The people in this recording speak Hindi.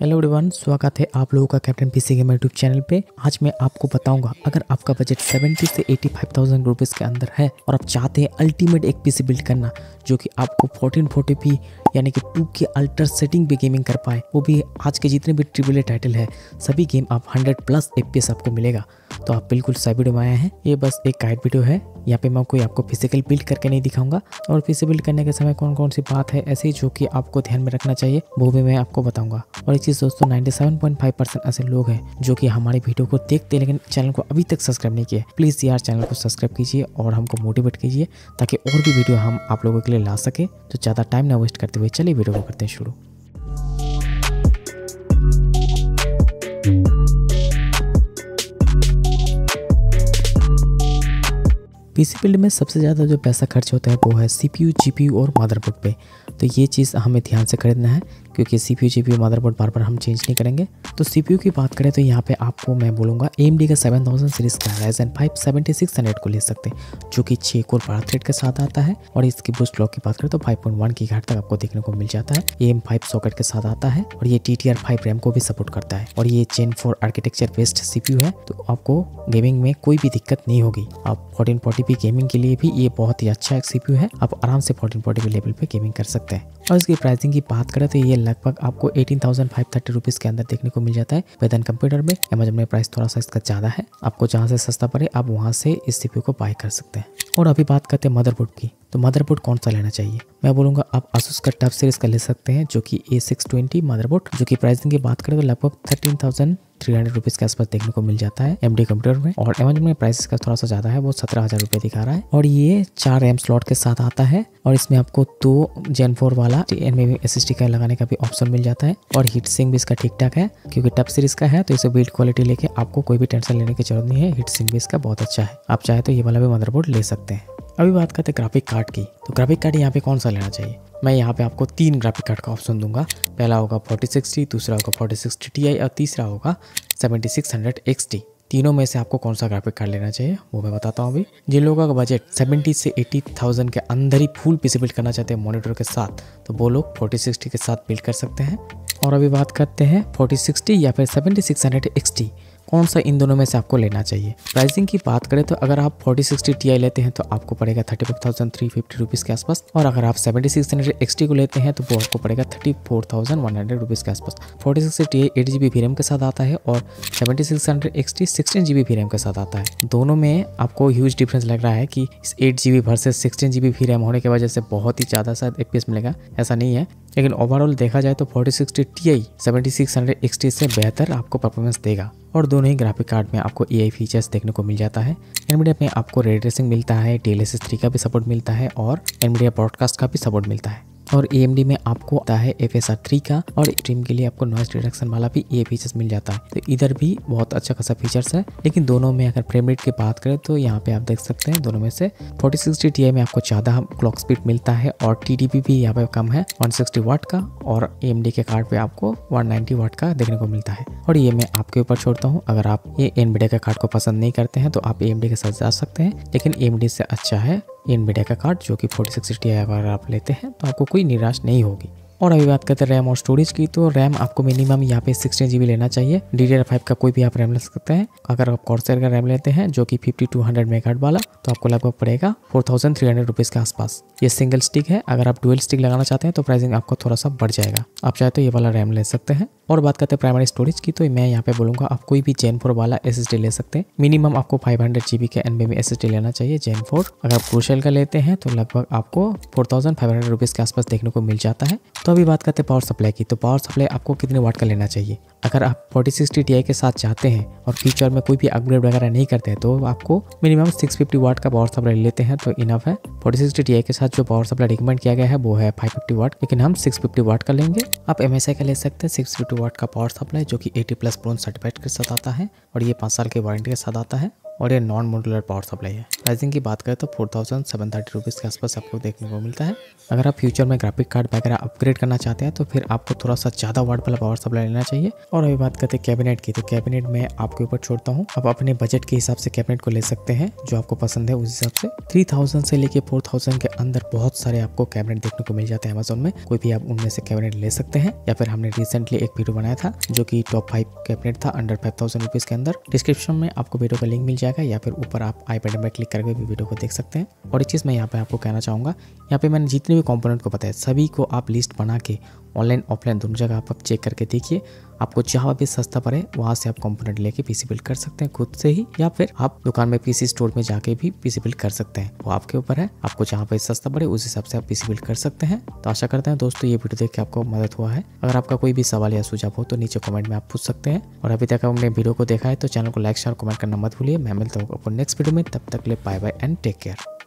हेलो एवरीवन स्वागत है आप लोगों का Captain PC Gamer YouTube channel पे आज मैं आपको बताऊंगा अगर आपका बजट 70 से 85,000 फाइव के अंदर है और आप चाहते हैं अल्टीमेट एक पीसी बिल्ड करना जो कि आपको 1440p यानी कि 2K अल्टर सेटिंग पे गेमिंग कर पाए वो भी आज के जितने भी ट्रिपल टाइटल है सभी गेम आप हंड्रेड प्लस एफ आपको मिलेगा तो आप बिल्कुल सही वीडियो में आए हैं ये बस एक गाइड वीडियो है यहाँ पे मैं कोई आपको फिजिकल बिल्ड करके नहीं दिखाऊंगा और फिजिकल बिल्ड करने के समय कौन कौन सी बात है ऐसी जो कि आपको ध्यान में रखना चाहिए वो भी मैं आपको बताऊंगा और ये चीज़ दोस्तों 97.5 परसेंट ऐसे लोग हैं जो कि हमारे वीडियो को देखते हैं लेकिन चैनल को अभी तक सब्सक्राइब नहीं किया प्लीज़ यार चैनल को सब्सक्राइब कीजिए और हमको मोटिवेट कीजिए ताकि और भी वीडियो हम आप लोगों के लिए ला सके तो ज़्यादा टाइम ना वेस्ट करते हुए चलिए वीडियो को करते हैं शुरू पीसी फील्ड में सबसे ज़्यादा जो पैसा खर्च होता है वो है सीपीयू जीपीयू और मदरबोर्ड पे तो ये चीज़ हमें ध्यान से खरीदना है क्योंकि सी पी मदरबोर्ड बार बार हम चेंज नहीं करेंगे तो सी की बात करें तो यहाँ पे आपको मैं बोलूँगा एम का सेवन थाउजेंड सीरीज का Ryzen five seventy six hundred को ले सकते हैं जो कि छः कोर बारह थ्रेड के साथ आता है और इसकी बुस्ट लॉक की बात करें तो फाइव पॉइंट वन की घाट तक आपको देखने को मिल जाता है एम फाइव सॉकेट के साथ आता है और ये D D R five RAM को भी सपोर्ट करता है और ये Zen four architecture based CPU है तो आपको गेमिंग में कोई भी दिक्कत नहीं होगी आप फोर्टीन फोर्टी गेमिंग के लिए भी ये बहुत ही अच्छा एक सीपीयू है आप आराम से फोर्टीन फोर्टी लेवल पे गेमिंग कर सकते हैं और इसकी प्राइसिंग की बात करें तो ये लगभग आपको eighteen thousand five thirty rupees के अंदर देखने को मिल जाता है वेदन कंप्यूटर में अमेजन में प्राइस थोड़ा सा इसका ज़्यादा है आपको जहाँ से सस्ता पड़े आप वहाँ से इस सीपीयू को बाय कर सकते हैं और अभी बात करते हैं मदरबोर्ड की तो मदरबोर्ड कौन सा लेना चाहिए मैं बोलूँगा आप असूस का टफ सीरीज का ले सकते हैं जो कि ए सिक्स ट्वेंटी मदरबोर्ड जो कि प्राइसिंग की बात करें तो लगभग thirteen thousand three hundred rupees के आसपास देखने को मिल जाता है एम कंप्यूटर में और एमेजोन में प्राइस का थोड़ा सा ज्यादा है वो सत्रह हजार रुपए दिखा रहा है और ये चार एम स्लॉट के साथ आता है और इसमें आपको दो जेन फोर वाला एस एस टी का लगाने का भी ऑप्शन मिल जाता है और हीट सिंग भी इसका ठीक ठाक है क्योंकि टप सीरीज का है तो इसे बिल्ड क्वालिटी लेके आपको कोई भी टेंशन लेने की जरूरत नहीं है हीट सिंग भी इसका बहुत अच्छा है आप चाहे तो ये वाला भी मदरबोर्ड ले सकते हैं अभी बात करते हैं ग्राफिक कार्ड की तो ग्राफिक कार्ड यहाँ पे कौन सा लेना चाहिए मैं यहाँ पे आपको तीन ग्राफिक कार्ड का ऑप्शन दूंगा पहला होगा 4060, दूसरा होगा 4060 Ti और तीसरा होगा 7600 XT तीनों में से आपको कौन सा ग्राफिक कार्ड लेना चाहिए वो मैं बताता हूँ अभी जिन लोगों का बजट 70 से 80,000 के अंदर ही फुल पीसी बिल्ड करना चाहते हैं मॉनिटर के साथ तो वो लोग 4060 के साथ बिल्ड कर सकते हैं और अभी बात करते हैं 4060 या फिर 7600 XT कौन सा इन दोनों में से आपको लेना चाहिए प्राइसिंग की बात करें तो अगर आप फोर्टी सिक्सटी टी लेते हैं तो आपको पड़ेगा thirty five thousand three fifty rupees के आसपास और अगर आप सेवेंटी सिक्स हंड्रेड एक्सटी को लेते हैं तो वो आपको पड़ेगा thirty four thousand one hundred rupees के आसपास forty sixty Ti eight G B V के साथ आता है और seventy six hundred XT sixteen G B V RAM के साथ आता है दोनों में आपको ह्यूज डिफरेंस लग रहा है कि इस एट जी बी से sixteen G B V RAM होने की वजह से बहुत ही ज़्यादा शायद ए मिलेगा ऐसा नहीं है लेकिन ओवरऑल देखा जाए तो forty sixty T I seventy six hundred XT से बेहतर आपको परफॉर्मेंस देगा और दोनों ही ग्राफिक कार्ड में आपको ए फीचर्स देखने को मिल जाता है एनमीडिया में आपको रेड रेसिंग मिलता है डी एल का भी सपोर्ट मिलता है और एनमीडिया ब्रॉडकास्ट का भी सपोर्ट मिलता है और ए में आपको आता है एफ का और स्ट्रीम के लिए आपको नॉइस डिडक्शन वाला भी ये फीचर्स मिल जाता है तो इधर भी बहुत अच्छा खासा फीचर्स है लेकिन दोनों में अगर फ्रेम रेट की बात करें तो यहाँ पे आप देख सकते हैं दोनों में से फोर्टी सिक्सटी टी में आपको ज़्यादा क्लॉक स्पीड मिलता है और टी भी यहाँ पे कम है वन सिक्सटी वाट का और एम के कार्ड पे आपको वन नाइनटी वाट का देखने को मिलता है और ये मैं आपके ऊपर छोड़ता हूँ अगर आप ये एन के कार्ड को पसंद नहीं करते हैं तो आप एम के साथ जा सकते हैं लेकिन एम से अच्छा है इन एन का कार्ड जो कि फोर्टी सिक्स सिक्सटी अगर आप लेते हैं तो आपको कोई निराश नहीं होगी और अभी बात करते हैं रैम और स्टोरेज की तो रैम आपको मिनिमम यहाँ पे सिक्सटीन जी लेना चाहिए डी का कोई भी आप रैम ले सकते हैं अगर आप कॉर्सर का रैम लेते हैं जो कि फिफ्टी टू हंड्रेड मेगा वाला तो आपको लगभग पड़ेगा four thousand three hundred rupees के आसपास ये सिंगल स्टिक है अगर आप डुअल स्टिक लगाना चाहते हैं तो प्राइसिंग आपको थोड़ा सा बढ़ जाएगा आप चाहे तो ये वाला रैम ले सकते हैं और बात करते हैं प्राइमरी स्टोरेज की तो मैं यहाँ पे बोलूंगा आप कोई भी जेन फोर वाला एस ले सकते हैं मिनिमम आपको फाइव हंड्रेड जी बी का एन एस लेना चाहिए जेन फोर अगर आप क्रोशल का लेते हैं तो लगभग आपको four thousand five hundred rupees के आसपास देखने को मिल जाता है तो अभी बात करते हैं पावर सप्लाई की तो पावर सप्लाई आपको कितने वाट का लेना चाहिए अगर आप फोर्टी सिक्सटी टी के साथ चाहते हैं और फ्यूचर में कोई भी अपग्रेड वगैरह नहीं करते हैं तो आपको मिनिमम सिक्स फिफ्टी वाट का पावर सप्लाई लेते हैं तो इनफ है फोर्टी सिक्सटी टी के साथ जो पावर सप्लाई रिकमेंड किया गया है वो है फाइव फिफ्टी वाट लेकिन हम सिक्स फिफ्टी वाट का लेंगे आप एम का ले सकते हैं सिक्स फिफ्टी वाट का पावर सप्लाई जो कि एटी प्लस प्रोन सर्टिफाइड के साथ आता है और ये पाँच साल की वारंटी के साथ आता है और ये नॉन मोडुलर पावर सप्लाई है प्राइसिंग की बात करें तो four thousand seven thirty rupees के आसपास आपको देखने को मिलता है अगर आप फ्यूचर में ग्राफिक कार्ड वगैरह अपग्रेड करना चाहते हैं तो फिर आपको थोड़ा सा ज़्यादा वाट वाला पावर सप्लाई लेना चाहिए और अभी बात करते हैं कैबिनेट की तो कैबिनेट मैं आपके ऊपर छोड़ता हूँ आप अपने बजट के हिसाब से कैबिनेट को ले सकते हैं जो आपको पसंद है उस हिसाब से थ्री से लेके फोर के अंदर बहुत सारे आपको कैबिनेट देखने को मिल जाते हैं अमेजोन में कोई भी आप उनमें से कैबिनेट ले सकते हैं या फिर हमने रिसेंटली एक वीडियो बनाया था जो कि टॉप फाइव कैबिनेट था अंडर फाइव थाउजेंड के अंदर डिस्क्रिप्शन में आपको वीडियो का लिंक मिल जाएगा या फिर ऊपर आप आई में क्लिक करके भी वीडियो को देख सकते हैं और एक चीज़ मैं यहाँ पे आपको कहना चाहूँगा यहाँ पे मैंने जितने भी कंपोनेंट को बताया सभी को आप लिस्ट बना के ऑनलाइन ऑफलाइन दोनों जगह आप, चेक करके देखिए आपको जहाँ भी सस्ता पड़े वहाँ से आप कंपोनेंट लेके पीसी बिल्ड कर सकते हैं खुद से ही या फिर आप दुकान में पीसी स्टोर में जाके भी पीसी बिल्ड कर सकते हैं वो आपके ऊपर है आपको जहाँ पे सस्ता पड़े उस हिसाब से आप पीसी बिल्ड कर सकते हैं तो आशा करते हैं दोस्तों ये वीडियो देख के आपको मदद हुआ है अगर आपका कोई भी सवाल या सुझाव हो तो नीचे कॉमेंट में आप पूछ सकते हैं और अभी तक हमने वीडियो को देखा है तो चैनल को लाइक शेयर कॉमेंट करना मत भूलिए मैं मिलता हूँ आपको नेक्स्ट वीडियो में तब तक ले bye bye and take care